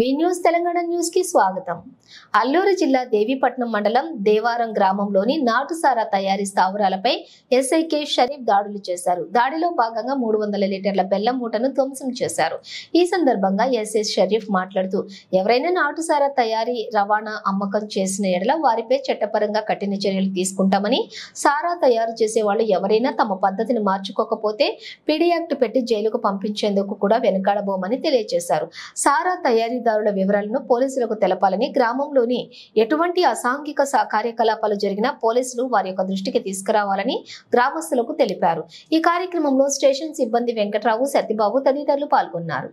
వి news Telangana news కి స్వాగతం అల్లూరు జిల్లా దేవీపట్నం మండలం దేవారం గ్రామంలోని నాటుసారా తయారీ స్థావరాలపై ఎస్ఐ కే షరీఫ్ దాడులు చేశారు దాడిలో భాగంగా మూడు వందల లీటర్ల బెల్లం మూటను ధ్వంసం చేశారు ఈ సందర్భంగా ఎస్ఐ షరీఫ్ మాట్లాడుతూ ఎవరైనా నాటుసారా తయారీ రవాణా అమ్మకం చేసిన ఎడల వారిపై చట్టపరంగా కఠిన చర్యలు తీసుకుంటామని సారా తయారు చేసే వాళ్ళు ఎవరైనా తమ పద్ధతిని మార్చుకోకపోతే పిడియాక్ట్ పెట్టి జైలుకు పంపించేందుకు కూడా వెనుకాడబోమని తెలియజేశారు సారా తయారీ లబ్ధిదారుల వివరాలను పోలీసులకు తెలపాలని గ్రామంలోని ఎటువంటి అసాంఘిక కార్యకలాపాలు జరిగినా పోలీసులు వారి యొక్క దృష్టికి తీసుకురావాలని గ్రామస్తులకు తెలిపారు ఈ కార్యక్రమంలో స్టేషన్ సిబ్బంది వెంకట్రావు సత్యబాబు తదితరులు పాల్గొన్నారు